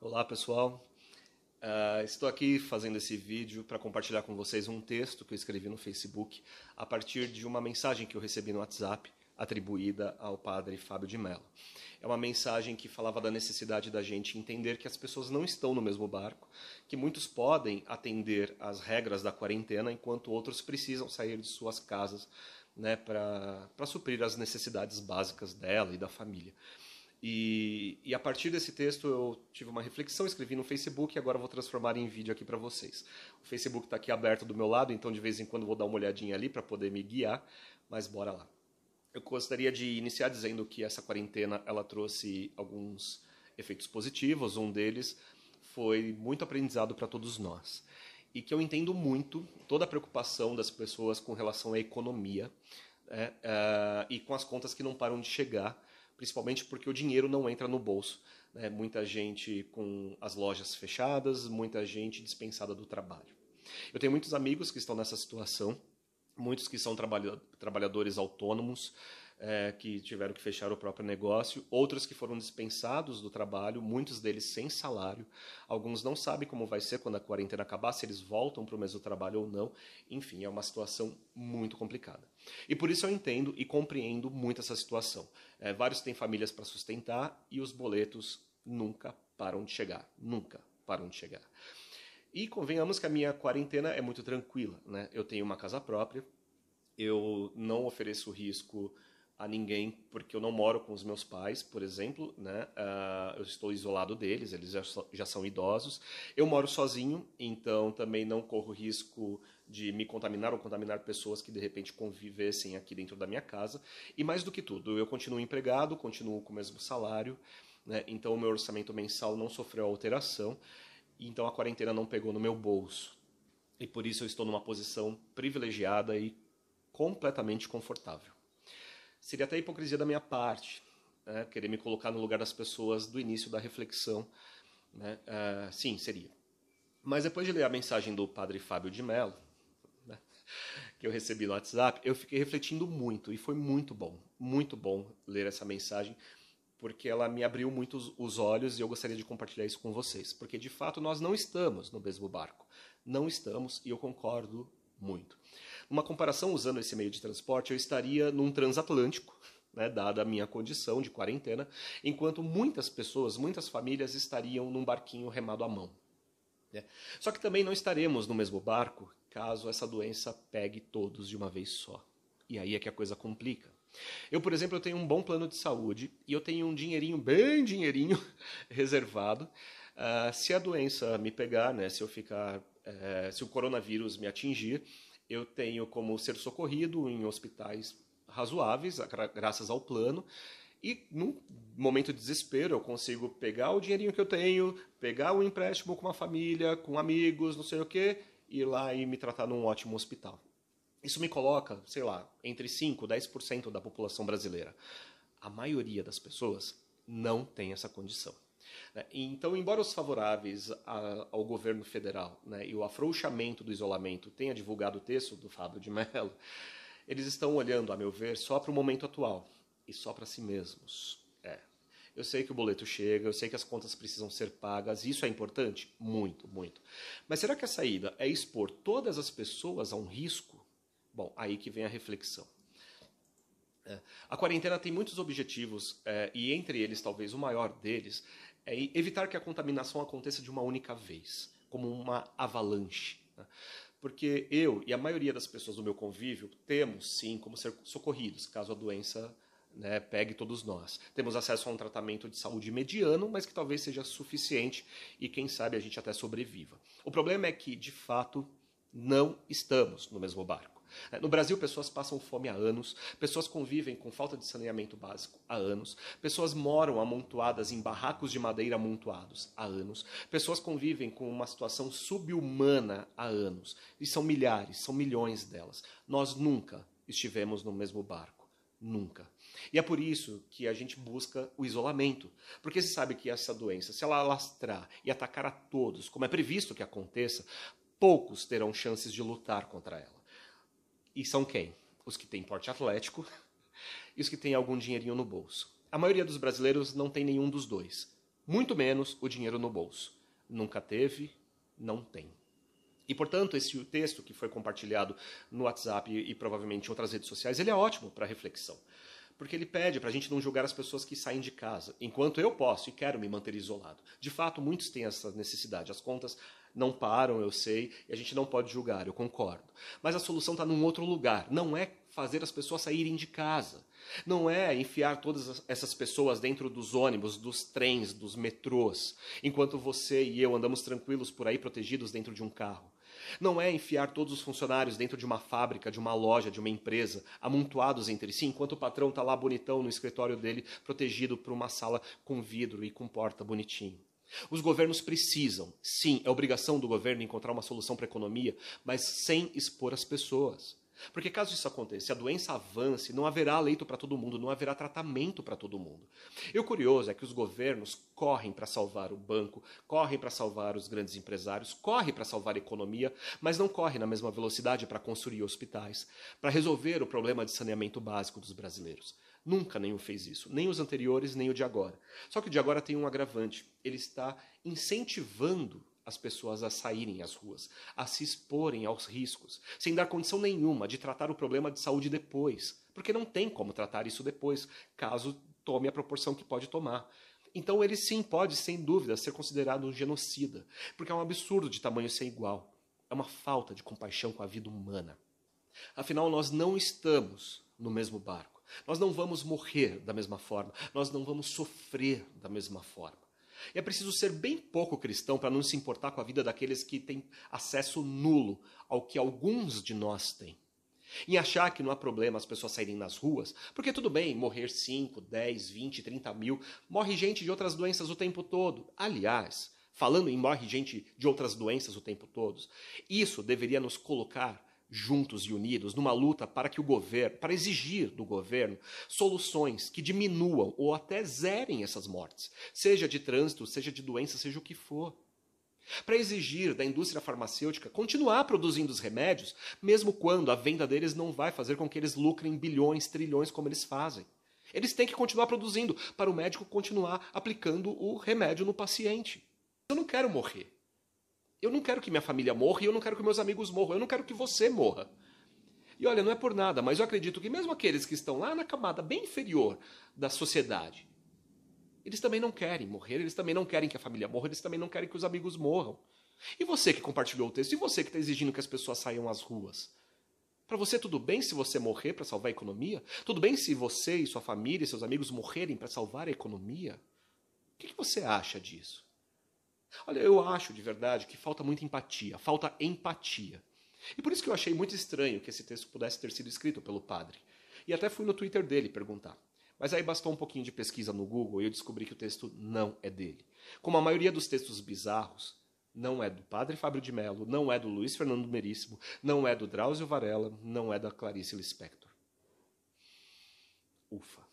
Olá pessoal, uh, estou aqui fazendo esse vídeo para compartilhar com vocês um texto que eu escrevi no Facebook a partir de uma mensagem que eu recebi no WhatsApp atribuída ao padre Fábio de Mello. É uma mensagem que falava da necessidade da gente entender que as pessoas não estão no mesmo barco, que muitos podem atender às regras da quarentena enquanto outros precisam sair de suas casas né, para suprir as necessidades básicas dela e da família. E, e, a partir desse texto eu tive uma reflexão, escrevi no Facebook e agora vou transformar em vídeo aqui para vocês. O Facebook está aqui aberto do meu lado, então de vez em quando vou dar uma olhadinha ali para poder me guiar, mas bora lá. Eu gostaria de iniciar dizendo que essa quarentena ela trouxe alguns efeitos positivos, um deles foi muito aprendizado para todos nós. E que eu entendo muito toda a preocupação das pessoas com relação à economia uh, e com as contas que não param de chegar principalmente porque o dinheiro não entra no bolso. Né? Muita gente com as lojas fechadas, muita gente dispensada do trabalho. Eu tenho muitos amigos que estão nessa situação, muitos que são trabalha trabalhadores autônomos, é, que tiveram que fechar o próprio negócio, outros que foram dispensados do trabalho, muitos deles sem salário, alguns não sabem como vai ser quando a quarentena acabar, se eles voltam para o mesmo trabalho ou não. Enfim, é uma situação muito complicada. E por isso eu entendo e compreendo muito essa situação. É, vários têm famílias para sustentar e os boletos nunca param de chegar, nunca param de chegar. E convenhamos que a minha quarentena é muito tranquila, né? Eu tenho uma casa própria, eu não ofereço risco a ninguém porque eu não moro com os meus pais, por exemplo, né? Uh, eu estou isolado deles, eles já, já são idosos. Eu moro sozinho, então também não corro risco de me contaminar ou contaminar pessoas que de repente convivessem aqui dentro da minha casa. E mais do que tudo, eu continuo empregado, continuo com o mesmo salário, né? Então o meu orçamento mensal não sofreu alteração. Então a quarentena não pegou no meu bolso. E por isso eu estou numa posição privilegiada e completamente confortável seria até hipocrisia da minha parte né? querer me colocar no lugar das pessoas do início da reflexão. Né? Uh, sim, seria. Mas depois de ler a mensagem do padre Fábio de Mello, né, que eu recebi no WhatsApp, eu fiquei refletindo muito e foi muito bom, muito bom ler essa mensagem, porque ela me abriu muito os olhos e eu gostaria de compartilhar isso com vocês, porque de fato nós não estamos no mesmo barco. Não estamos e eu concordo muito. Uma comparação usando esse meio de transporte, eu estaria num transatlântico, né, dada a minha condição de quarentena, enquanto muitas pessoas, muitas famílias estariam num barquinho remado à mão. Né? Só que também não estaremos no mesmo barco caso essa doença pegue todos de uma vez só. E aí é que a coisa complica. Eu, por exemplo, eu tenho um bom plano de saúde e eu tenho um dinheirinho, bem dinheirinho, reservado. Uh, se a doença me pegar, né, se eu ficar, uh, se o coronavírus me atingir, eu tenho como ser socorrido em hospitais razoáveis, graças ao plano. E num momento de desespero, eu consigo pegar o dinheirinho que eu tenho, pegar o um empréstimo com uma família, com amigos, não sei o quê, ir lá e me tratar num ótimo hospital. Isso me coloca, sei lá, entre 5 e 10% da população brasileira. A maioria das pessoas não tem essa condição. Né? Então, embora os favoráveis ao governo federal né, e o afrouxamento do isolamento tenha divulgado o texto do Fábio de Mello, eles estão olhando, a meu ver, só para o momento atual e só para si mesmos. É. Eu sei que o boleto chega, eu sei que as contas precisam ser pagas, isso é importante? Muito, muito. Mas será que a saída é expor todas as pessoas a um risco? Bom, aí que vem a reflexão. A quarentena tem muitos objetivos, é, e entre eles, talvez o maior deles, é evitar que a contaminação aconteça de uma única vez, como uma avalanche. Né? Porque eu e a maioria das pessoas do meu convívio temos, sim, como ser socorridos caso a doença né, pegue todos nós. Temos acesso a um tratamento de saúde mediano, mas que talvez seja suficiente e, quem sabe, a gente até sobreviva. O problema é que, de fato, não estamos no mesmo barco. Né? No Brasil, pessoas passam fome há anos, pessoas convivem com falta de saneamento básico há anos, pessoas moram amontoadas em barracos de madeira amontoados há anos, pessoas convivem com uma situação subhumana há anos, e são milhares, são milhões delas. Nós nunca estivemos no mesmo barco, nunca. E é por isso que a gente busca o isolamento, porque se sabe que essa doença, se ela alastrar e atacar a todos, como é previsto que aconteça, poucos terão chances de lutar contra ela. E são quem? Os que têm porte atlético e os que têm algum dinheirinho no bolso. A maioria dos brasileiros não tem nenhum dos dois, muito menos o dinheiro no bolso. Nunca teve, não tem. E, portanto, esse texto que foi compartilhado no WhatsApp e, provavelmente em outras redes sociais, ele é ótimo para reflexão. Porque ele pede para a gente não julgar as pessoas que saem de casa, enquanto eu posso e quero me manter isolado. De fato, muitos têm essa necessidade. As contas não param, eu sei, e a gente não pode julgar, eu concordo. Mas a solução está num outro lugar. Não é fazer as pessoas saírem de casa. Não é enfiar todas essas pessoas dentro dos ônibus, dos trens, dos metrôs, enquanto você e eu andamos tranquilos por aí protegidos dentro de um carro. Não é enfiar todos os funcionários dentro de uma fábrica, de uma loja, de uma empresa, amontoados entre si, enquanto o patrão está lá bonitão no escritório dele, protegido por uma sala com vidro e com porta bonitinho. Os governos precisam, sim, é obrigação do governo encontrar uma solução para a economia, mas sem expor as pessoas. Porque caso isso aconteça, a doença avance, não haverá leito para todo mundo, não haverá tratamento para todo mundo. E o curioso é que os governos correm para salvar o banco, correm para salvar os grandes empresários, correm para salvar a economia, mas não correm na mesma velocidade para construir hospitais, para resolver o problema de saneamento básico dos brasileiros. Nunca nenhum fez isso, nem os anteriores, nem o de agora. Só que o de agora tem um agravante: ele está incentivando as pessoas a saírem às ruas, a se exporem aos riscos, sem dar condição nenhuma de tratar o problema de saúde depois, porque não tem como tratar isso depois, caso tome a proporção que pode tomar. Então ele sim pode, sem dúvida, ser considerado um genocida, porque é um absurdo de tamanho sem igual. É uma falta de compaixão com a vida humana. Afinal, nós não estamos no mesmo barco. Nós não vamos morrer da mesma forma, nós não vamos sofrer da mesma forma. E é preciso ser bem pouco cristão para não se importar com a vida daqueles que têm acesso nulo ao que alguns de nós têm. Em achar que não há problema as pessoas saírem nas ruas, porque tudo bem morrer 5, 10, 20, 30 mil, morre gente de outras doenças o tempo todo. Aliás, falando em morre gente de outras doenças o tempo todo, isso deveria nos colocar juntos e unidos numa luta para que o governo, para exigir do governo soluções que diminuam ou até zerem essas mortes, seja de trânsito, seja de doença, seja o que for. Para exigir da indústria farmacêutica continuar produzindo os remédios, mesmo quando a venda deles não vai fazer com que eles lucrem bilhões, trilhões como eles fazem. Eles têm que continuar produzindo para o médico continuar aplicando o remédio no paciente. Eu não quero morrer eu não quero que minha família morra e eu não quero que meus amigos morram, eu não quero que você morra. E olha, não é por nada, mas eu acredito que mesmo aqueles que estão lá na camada bem inferior da sociedade, eles também não querem morrer, eles também não querem que a família morra, eles também não querem que os amigos morram. E você que compartilhou o texto, e você que está exigindo que as pessoas saiam às ruas? Para você, tudo bem se você morrer para salvar a economia? Tudo bem se você e sua família e seus amigos morrerem para salvar a economia? O que, que você acha disso? Olha, eu acho de verdade que falta muita empatia, falta empatia. E por isso que eu achei muito estranho que esse texto pudesse ter sido escrito pelo padre. E até fui no Twitter dele perguntar. Mas aí bastou um pouquinho de pesquisa no Google e eu descobri que o texto não é dele. Como a maioria dos textos bizarros, não é do padre Fábio de Mello, não é do Luiz Fernando Meríssimo, não é do Drauzio Varela, não é da Clarice Lispector. Ufa.